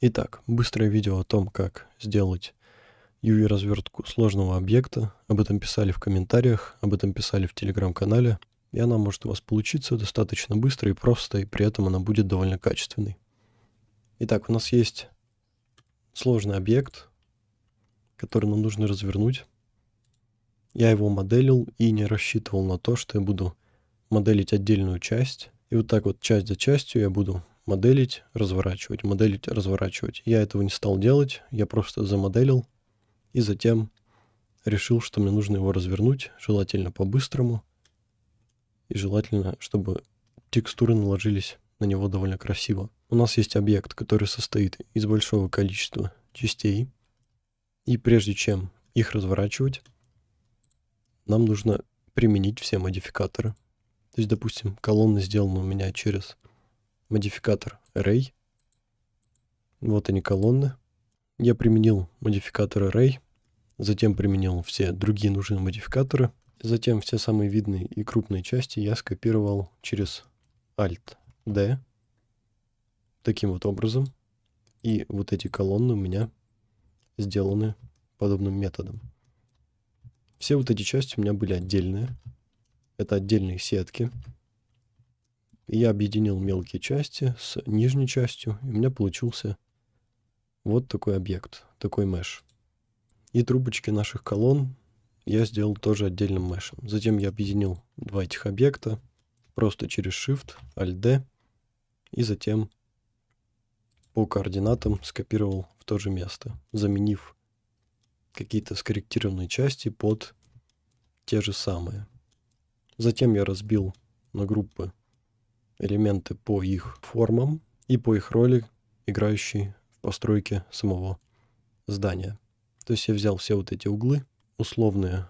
Итак, быстрое видео о том, как сделать UV-развертку сложного объекта. Об этом писали в комментариях, об этом писали в телеграм-канале. И она может у вас получиться достаточно быстро и просто, и при этом она будет довольно качественной. Итак, у нас есть сложный объект, который нам нужно развернуть. Я его моделил и не рассчитывал на то, что я буду моделить отдельную часть. И вот так вот часть за частью я буду моделить, разворачивать, моделить, разворачивать. Я этого не стал делать, я просто замоделил и затем решил, что мне нужно его развернуть, желательно по-быстрому и желательно, чтобы текстуры наложились на него довольно красиво. У нас есть объект, который состоит из большого количества частей, и прежде чем их разворачивать, нам нужно применить все модификаторы. То есть, допустим, колонна сделана у меня через модификатор array. Вот они колонны. Я применил модификатор array, затем применил все другие нужные модификаторы. Затем все самые видные и крупные части я скопировал через Alt-D таким вот образом. И вот эти колонны у меня сделаны подобным методом. Все вот эти части у меня были отдельные. Это отдельные сетки, я объединил мелкие части с нижней частью, и у меня получился вот такой объект, такой меш. И трубочки наших колонн я сделал тоже отдельным мешем. Затем я объединил два этих объекта просто через Shift, Alt-D, и затем по координатам скопировал в то же место, заменив какие-то скорректированные части под те же самые. Затем я разбил на группы элементы по их формам и по их роли, играющей в постройке самого здания. То есть я взял все вот эти углы, условные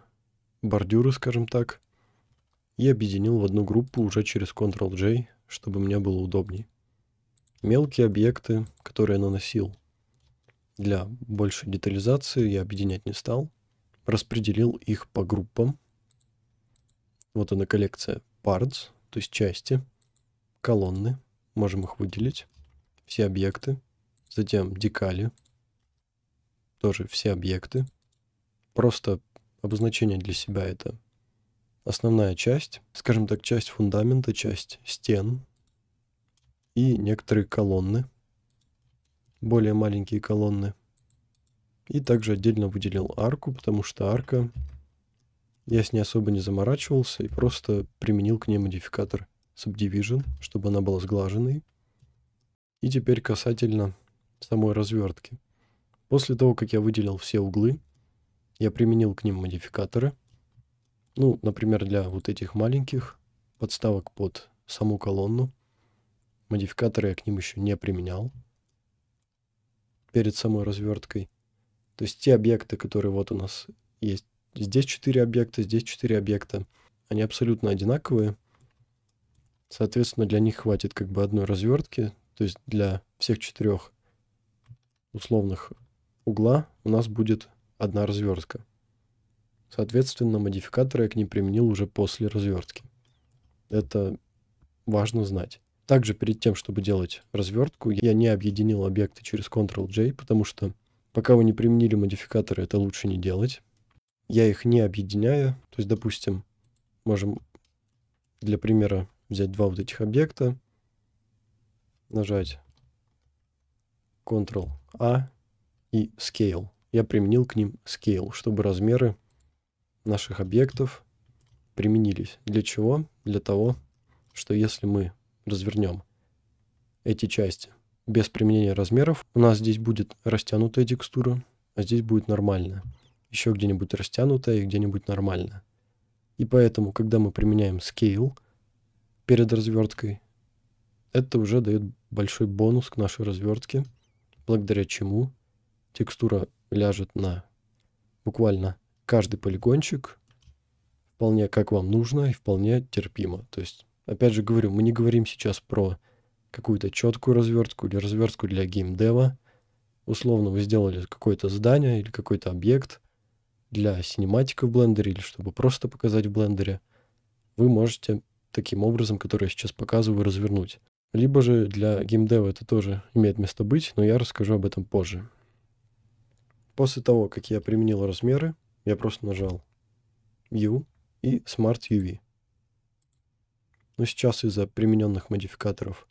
бордюры, скажем так, и объединил в одну группу уже через Ctrl-J, чтобы мне было удобней. Мелкие объекты, которые я наносил для большей детализации, я объединять не стал. Распределил их по группам. Вот она коллекция parts, то есть части – колонны, можем их выделить, все объекты, затем декали, тоже все объекты. Просто обозначение для себя это основная часть, скажем так, часть фундамента, часть стен и некоторые колонны, более маленькие колонны. И также отдельно выделил арку, потому что арка я с ней особо не заморачивался и просто применил к ней модификатор – Subdivision, чтобы она была сглаженной. И теперь касательно самой развертки. После того, как я выделил все углы, я применил к ним модификаторы. Ну, например, для вот этих маленьких подставок под саму колонну. Модификаторы я к ним еще не применял перед самой разверткой. То есть те объекты, которые вот у нас есть. Здесь 4 объекта, здесь 4 объекта. Они абсолютно одинаковые. Соответственно, для них хватит как бы одной развертки, то есть для всех четырех условных угла у нас будет одна развертка. Соответственно, модификаторы я к ним применил уже после развертки. Это важно знать. Также перед тем, чтобы делать развертку, я не объединил объекты через Ctrl-J, потому что пока вы не применили модификаторы, это лучше не делать. Я их не объединяю. То есть, допустим, можем для примера взять два вот этих объекта, нажать Ctrl-A и Scale. Я применил к ним Scale, чтобы размеры наших объектов применились. Для чего? Для того, что если мы развернем эти части без применения размеров, у нас здесь будет растянутая текстура, а здесь будет нормальная. Еще где-нибудь растянутая и где-нибудь нормальная. И поэтому, когда мы применяем Scale – перед разверткой. Это уже дает большой бонус к нашей развертке, благодаря чему текстура ляжет на буквально каждый полигончик вполне как вам нужно и вполне терпимо. То есть, опять же говорю, мы не говорим сейчас про какую-то четкую развертку или развертку для геймдева. Условно вы сделали какое-то здание или какой-то объект для синематика в блендере или чтобы просто показать в блендере. Вы можете таким образом, который я сейчас показываю, развернуть. Либо же для геймдева это тоже имеет место быть, но я расскажу об этом позже. После того, как я применил размеры, я просто нажал U и Smart UV. Но сейчас из-за примененных модификаторов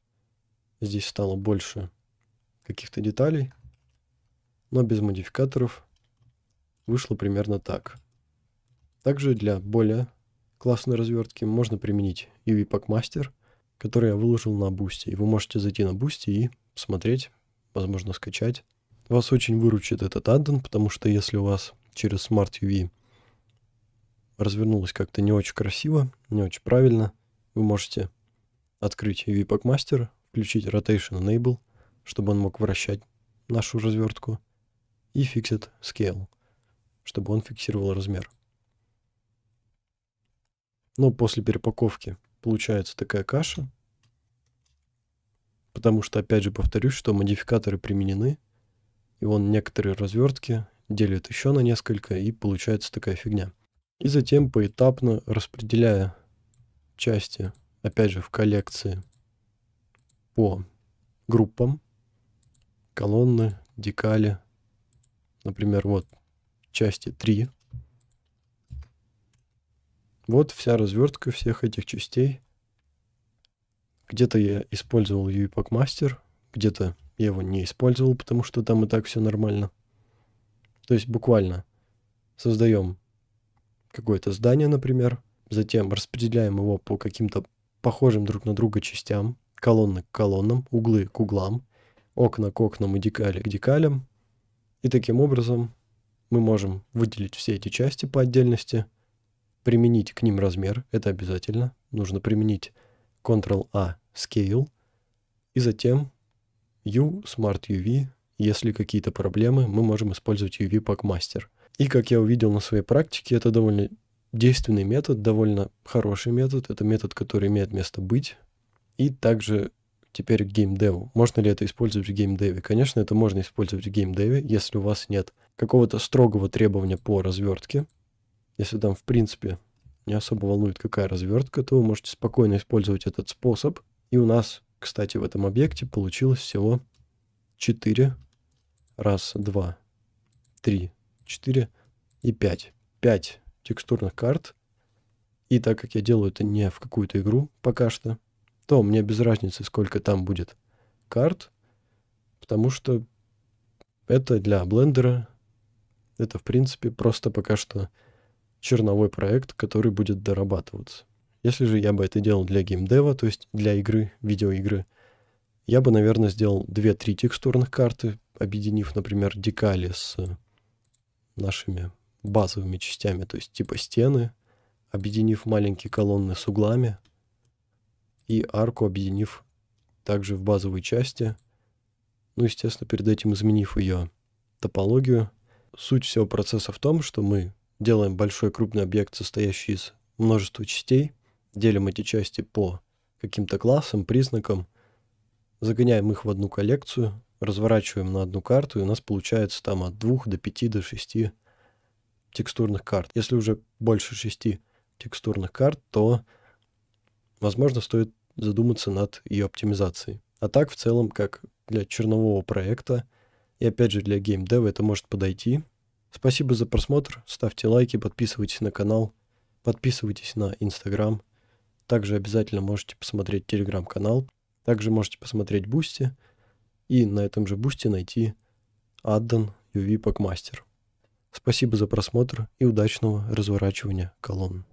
здесь стало больше каких-то деталей, но без модификаторов вышло примерно так. Также для более классной развертки можно применить UV Packmaster, который я выложил на Boosty. вы можете зайти на Boosty и посмотреть, возможно, скачать. Вас очень выручит этот аддон, потому что если у вас через Smart UV развернулось как-то не очень красиво, не очень правильно, вы можете открыть UV Packmaster, включить Rotation Enable, чтобы он мог вращать нашу развертку, и Fixed Scale, чтобы он фиксировал размер. Но ну, после перепаковки получается такая каша. Потому что, опять же, повторюсь, что модификаторы применены. И он некоторые развертки делит еще на несколько, и получается такая фигня. И затем поэтапно распределяя части, опять же, в коллекции по группам, колонны, декали. Например, вот части 3 вот вся развертка всех этих частей. Где-то я использовал UEPAC Master, где-то я его не использовал, потому что там и так все нормально. То есть буквально создаем какое-то здание, например, затем распределяем его по каким-то похожим друг на друга частям, колонны к колоннам, углы к углам, окна к окнам и декали к декалям. И таким образом мы можем выделить все эти части по отдельности – применить к ним размер, это обязательно. Нужно применить Ctrl-A Scale, и затем U Smart UV. Если какие-то проблемы, мы можем использовать UV Packmaster. И как я увидел на своей практике, это довольно действенный метод, довольно хороший метод. Это метод, который имеет место быть. И также теперь к геймдеву. Можно ли это использовать в геймдеве? Конечно, это можно использовать в геймдеве, если у вас нет какого-то строгого требования по развертке. Если там, в принципе, не особо волнует, какая развертка, то вы можете спокойно использовать этот способ. И у нас, кстати, в этом объекте получилось всего 4, раз, два, три, 4 и 5. 5 текстурных карт. И так как я делаю это не в какую-то игру пока что, то мне без разницы, сколько там будет карт, потому что это для блендера, это в принципе просто пока что черновой проект, который будет дорабатываться. Если же я бы это делал для геймдева, то есть для игры, видеоигры, я бы, наверное, сделал 2-3 текстурных карты, объединив, например, декали с нашими базовыми частями, то есть типа стены, объединив маленькие колонны с углами и арку объединив также в базовой части, ну, естественно, перед этим изменив ее топологию. Суть всего процесса в том, что мы Делаем большой крупный объект, состоящий из множества частей. Делим эти части по каким-то классам, признакам. Загоняем их в одну коллекцию, разворачиваем на одну карту, и у нас получается там от двух до пяти до шести текстурных карт. Если уже больше шести текстурных карт, то, возможно, стоит задуматься над ее оптимизацией. А так, в целом, как для чернового проекта, и опять же для геймдева это может подойти, Спасибо за просмотр. Ставьте лайки, подписывайтесь на канал, подписывайтесь на Инстаграм. Также обязательно можете посмотреть Телеграм-канал. Также можете посмотреть Бусти. И на этом же Бусти найти Аддан UV Packmaster. Спасибо за просмотр и удачного разворачивания колонн.